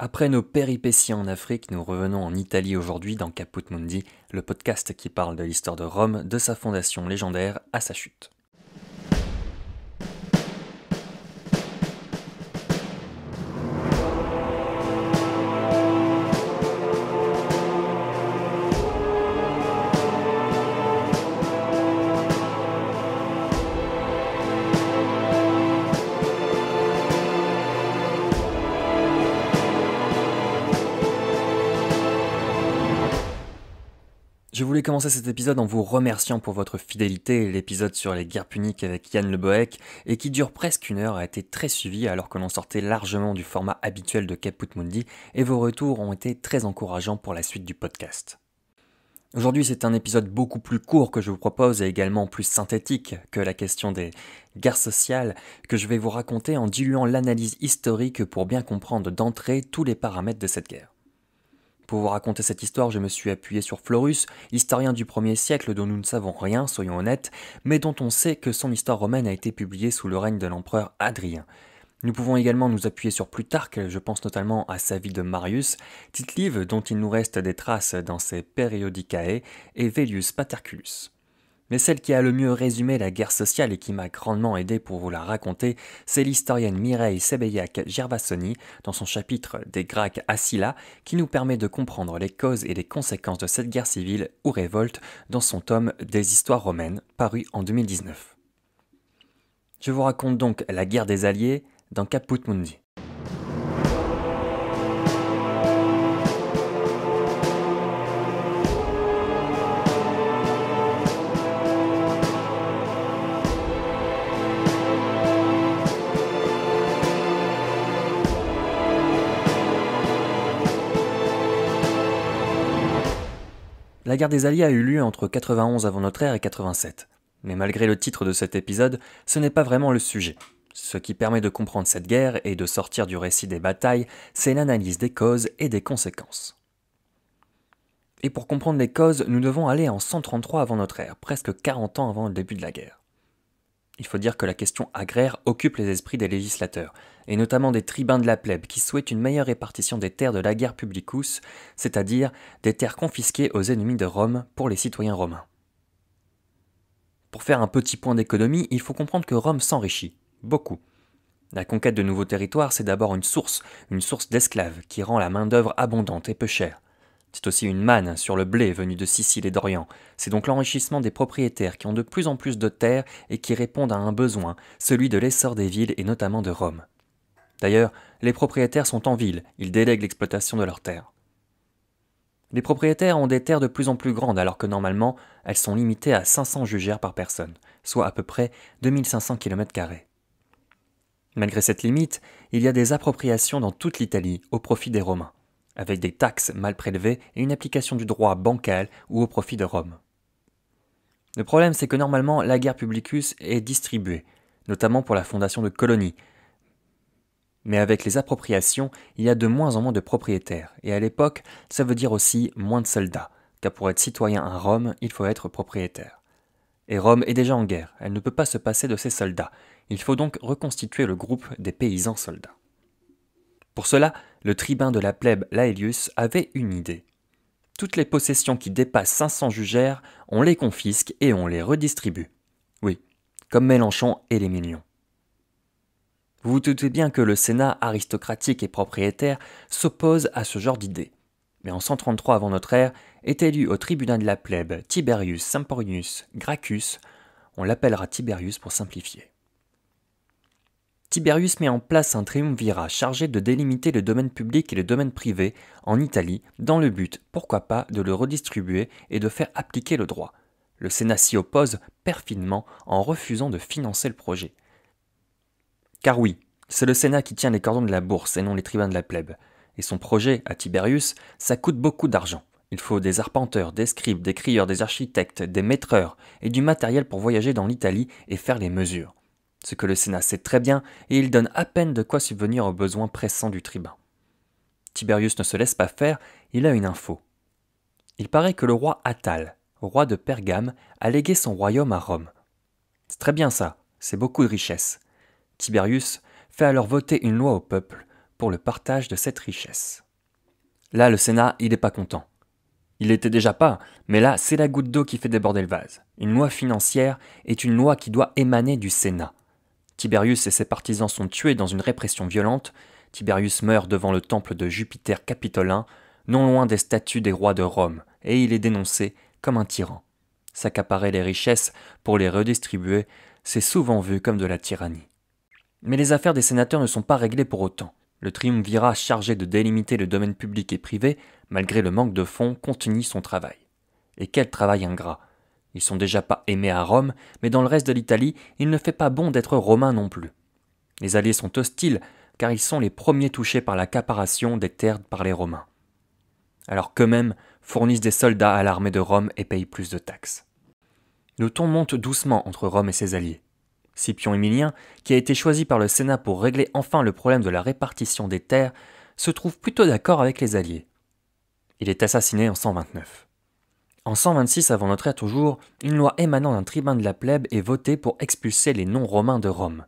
Après nos péripéties en Afrique, nous revenons en Italie aujourd'hui dans Caput Mundi, le podcast qui parle de l'histoire de Rome, de sa fondation légendaire à sa chute. voulais commencer cet épisode en vous remerciant pour votre fidélité. L'épisode sur les guerres puniques avec Yann Le et qui dure presque une heure a été très suivi alors que l'on sortait largement du format habituel de Caput Mundi et vos retours ont été très encourageants pour la suite du podcast. Aujourd'hui, c'est un épisode beaucoup plus court que je vous propose et également plus synthétique que la question des guerres sociales que je vais vous raconter en diluant l'analyse historique pour bien comprendre d'entrée tous les paramètres de cette guerre. Pour vous raconter cette histoire, je me suis appuyé sur Florus, historien du 1er siècle dont nous ne savons rien, soyons honnêtes, mais dont on sait que son histoire romaine a été publiée sous le règne de l'empereur Adrien. Nous pouvons également nous appuyer sur Plutarque, je pense notamment à sa vie de Marius, tite dont il nous reste des traces dans ses périodicae, et Velius Paterculus. Mais celle qui a le mieux résumé la guerre sociale et qui m'a grandement aidé pour vous la raconter, c'est l'historienne Mireille Sebeyak Gervasoni dans son chapitre Des Gracques à Silla, qui nous permet de comprendre les causes et les conséquences de cette guerre civile ou révolte dans son tome Des histoires romaines, paru en 2019. Je vous raconte donc la guerre des Alliés dans Caput Mundi. La guerre des Alliés a eu lieu entre 91 avant notre ère et 87. Mais malgré le titre de cet épisode, ce n'est pas vraiment le sujet. Ce qui permet de comprendre cette guerre et de sortir du récit des batailles, c'est l'analyse des causes et des conséquences. Et pour comprendre les causes, nous devons aller en 133 avant notre ère, presque 40 ans avant le début de la guerre. Il faut dire que la question agraire occupe les esprits des législateurs, et notamment des tribuns de la plèbe qui souhaitent une meilleure répartition des terres de la guerre publicus, c'est-à-dire des terres confisquées aux ennemis de Rome pour les citoyens romains. Pour faire un petit point d'économie, il faut comprendre que Rome s'enrichit, beaucoup. La conquête de nouveaux territoires, c'est d'abord une source, une source d'esclaves, qui rend la main-d'œuvre abondante et peu chère. C'est aussi une manne sur le blé venu de Sicile et d'Orient. C'est donc l'enrichissement des propriétaires qui ont de plus en plus de terres et qui répondent à un besoin, celui de l'essor des villes et notamment de Rome. D'ailleurs, les propriétaires sont en ville, ils délèguent l'exploitation de leurs terres. Les propriétaires ont des terres de plus en plus grandes alors que normalement, elles sont limitées à 500 jugères par personne, soit à peu près 2500 km. Malgré cette limite, il y a des appropriations dans toute l'Italie au profit des Romains avec des taxes mal prélevées et une application du droit bancal ou au profit de Rome. Le problème, c'est que normalement, la guerre publicus est distribuée, notamment pour la fondation de colonies. Mais avec les appropriations, il y a de moins en moins de propriétaires, et à l'époque, ça veut dire aussi moins de soldats, car pour être citoyen à Rome, il faut être propriétaire. Et Rome est déjà en guerre, elle ne peut pas se passer de ses soldats, il faut donc reconstituer le groupe des paysans soldats. Pour cela, le tribun de la plèbe Laelius avait une idée. Toutes les possessions qui dépassent 500 jugères, on les confisque et on les redistribue. Oui, comme Mélenchon et les millions. Vous vous doutez bien que le Sénat aristocratique et propriétaire s'oppose à ce genre d'idée. Mais en 133 avant notre ère, est élu au tribunal de la plèbe Tiberius Symporius Gracchus, on l'appellera Tiberius pour simplifier. Tiberius met en place un triumvirat chargé de délimiter le domaine public et le domaine privé en Italie dans le but, pourquoi pas, de le redistribuer et de faire appliquer le droit. Le Sénat s'y oppose perfidement en refusant de financer le projet. Car oui, c'est le Sénat qui tient les cordons de la bourse et non les tribuns de la plèbe. Et son projet, à Tiberius, ça coûte beaucoup d'argent. Il faut des arpenteurs, des scribes, des crieurs, des architectes, des maîtreurs et du matériel pour voyager dans l'Italie et faire les mesures ce que le Sénat sait très bien, et il donne à peine de quoi subvenir aux besoins pressants du tribun. Tiberius ne se laisse pas faire, il a une info. Il paraît que le roi Attal, roi de Pergame, a légué son royaume à Rome. C'est très bien ça, c'est beaucoup de richesse. Tiberius fait alors voter une loi au peuple pour le partage de cette richesse. Là, le Sénat, il n'est pas content. Il n'était déjà pas, mais là, c'est la goutte d'eau qui fait déborder le vase. Une loi financière est une loi qui doit émaner du Sénat. Tiberius et ses partisans sont tués dans une répression violente. Tiberius meurt devant le temple de Jupiter Capitolin, non loin des statues des rois de Rome, et il est dénoncé comme un tyran. S'accaparer les richesses pour les redistribuer, c'est souvent vu comme de la tyrannie. Mais les affaires des sénateurs ne sont pas réglées pour autant. Le triumvirat chargé de délimiter le domaine public et privé, malgré le manque de fonds, continue son travail. Et quel travail ingrat ils sont déjà pas aimés à Rome, mais dans le reste de l'Italie, il ne fait pas bon d'être romain non plus. Les Alliés sont hostiles, car ils sont les premiers touchés par l'accaparation des terres par les Romains. Alors qu'eux-mêmes fournissent des soldats à l'armée de Rome et payent plus de taxes. Le ton monte doucement entre Rome et ses alliés. Scipion Émilien, qui a été choisi par le Sénat pour régler enfin le problème de la répartition des terres, se trouve plutôt d'accord avec les Alliés. Il est assassiné en 129. En 126 avant notre ère toujours, une loi émanant d'un tribun de la plèbe est votée pour expulser les non-romains de Rome.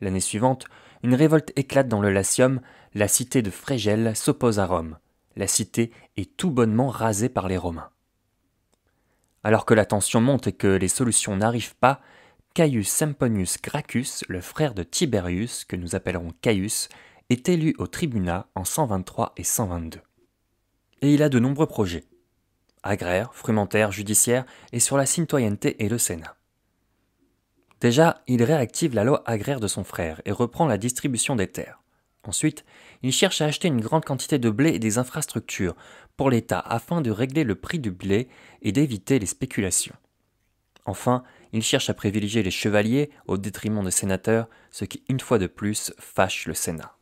L'année suivante, une révolte éclate dans le Latium, la cité de Frégel s'oppose à Rome. La cité est tout bonnement rasée par les Romains. Alors que la tension monte et que les solutions n'arrivent pas, Caius Semponius Gracchus, le frère de Tiberius, que nous appellerons Caius, est élu au tribunat en 123 et 122. Et il a de nombreux projets agraire, frumentaire, judiciaire et sur la citoyenneté et le Sénat. Déjà, il réactive la loi agraire de son frère et reprend la distribution des terres. Ensuite, il cherche à acheter une grande quantité de blé et des infrastructures pour l'État afin de régler le prix du blé et d'éviter les spéculations. Enfin, il cherche à privilégier les chevaliers au détriment des sénateurs, ce qui, une fois de plus, fâche le Sénat.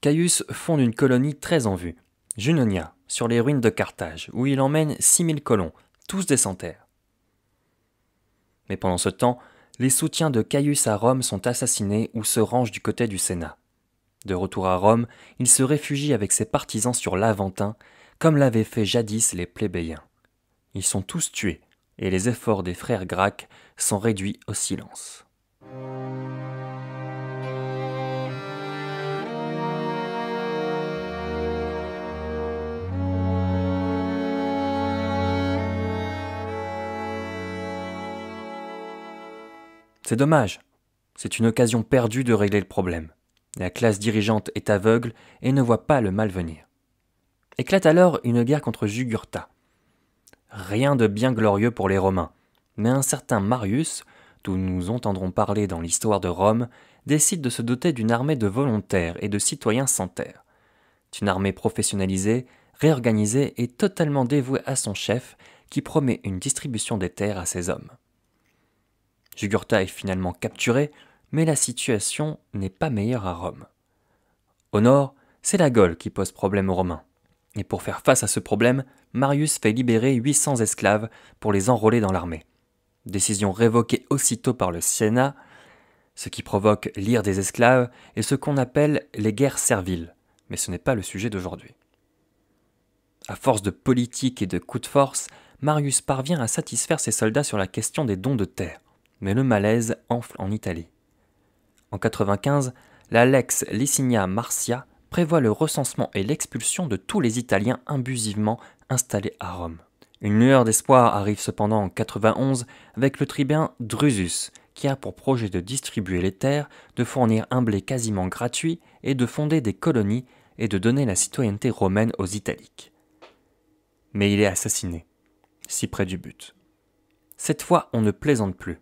Caius fonde une colonie très en vue, Junonia, sur les ruines de Carthage, où il emmène 6000 colons, tous des centaires. Mais pendant ce temps, les soutiens de Caius à Rome sont assassinés ou se rangent du côté du Sénat. De retour à Rome, il se réfugie avec ses partisans sur l'Aventin, comme l'avaient fait jadis les plébéiens. Ils sont tous tués, et les efforts des frères Gracques sont réduits au silence. C'est dommage. C'est une occasion perdue de régler le problème. La classe dirigeante est aveugle et ne voit pas le mal venir. Éclate alors une guerre contre Jugurtha. Rien de bien glorieux pour les Romains, mais un certain Marius, dont nous entendrons parler dans l'histoire de Rome, décide de se doter d'une armée de volontaires et de citoyens sans terre. Une armée professionnalisée, réorganisée et totalement dévouée à son chef, qui promet une distribution des terres à ses hommes. Jugurtha est finalement capturé, mais la situation n'est pas meilleure à Rome. Au nord, c'est la Gaule qui pose problème aux Romains. Et pour faire face à ce problème, Marius fait libérer 800 esclaves pour les enrôler dans l'armée. Décision révoquée aussitôt par le Sénat, ce qui provoque l'ire des esclaves et ce qu'on appelle les guerres serviles. Mais ce n'est pas le sujet d'aujourd'hui. À force de politique et de coups de force, Marius parvient à satisfaire ses soldats sur la question des dons de terre mais le malaise enfle en Italie. En 95, la Lex Licinia Marcia prévoit le recensement et l'expulsion de tous les Italiens abusivement installés à Rome. Une lueur d'espoir arrive cependant en 91 avec le tribun Drusus, qui a pour projet de distribuer les terres, de fournir un blé quasiment gratuit et de fonder des colonies et de donner la citoyenneté romaine aux Italiques. Mais il est assassiné, si près du but. Cette fois, on ne plaisante plus.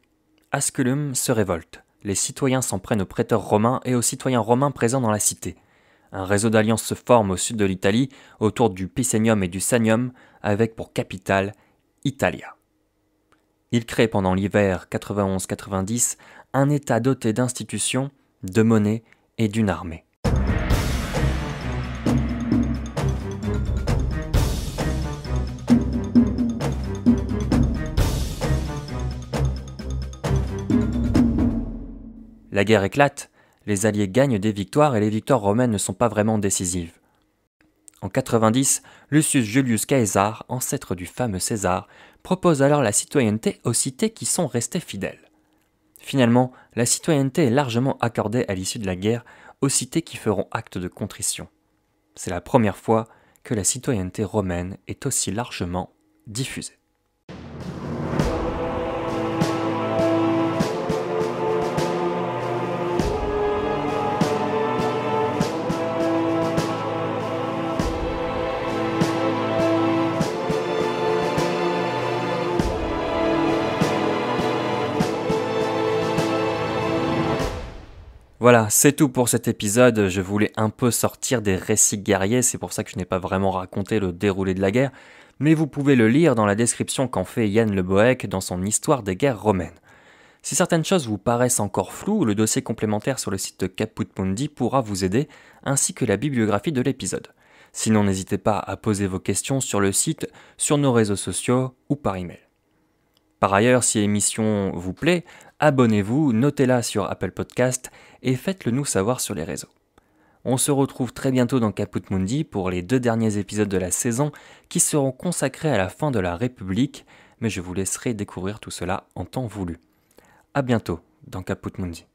Asculum se révolte. Les citoyens s'en prennent aux prêteurs romains et aux citoyens romains présents dans la cité. Un réseau d'alliances se forme au sud de l'Italie, autour du Picenium et du Sanium, avec pour capitale Italia. Il crée pendant l'hiver 91-90 un État doté d'institutions, de monnaie et d'une armée. La guerre éclate, les Alliés gagnent des victoires et les victoires romaines ne sont pas vraiment décisives. En 90, Lucius Julius Caesar, ancêtre du fameux César, propose alors la citoyenneté aux cités qui sont restées fidèles. Finalement, la citoyenneté est largement accordée à l'issue de la guerre aux cités qui feront acte de contrition. C'est la première fois que la citoyenneté romaine est aussi largement diffusée. Voilà, c'est tout pour cet épisode. Je voulais un peu sortir des récits guerriers, c'est pour ça que je n'ai pas vraiment raconté le déroulé de la guerre, mais vous pouvez le lire dans la description qu'en fait Yann Le dans son Histoire des guerres romaines. Si certaines choses vous paraissent encore floues, le dossier complémentaire sur le site de Caput Mundi pourra vous aider, ainsi que la bibliographie de l'épisode. Sinon, n'hésitez pas à poser vos questions sur le site, sur nos réseaux sociaux ou par email. Par ailleurs, si l'émission vous plaît, abonnez-vous, notez-la sur Apple Podcast et faites-le nous savoir sur les réseaux. On se retrouve très bientôt dans Caput Mundi pour les deux derniers épisodes de la saison qui seront consacrés à la fin de la République, mais je vous laisserai découvrir tout cela en temps voulu. A bientôt dans Caput Mundi.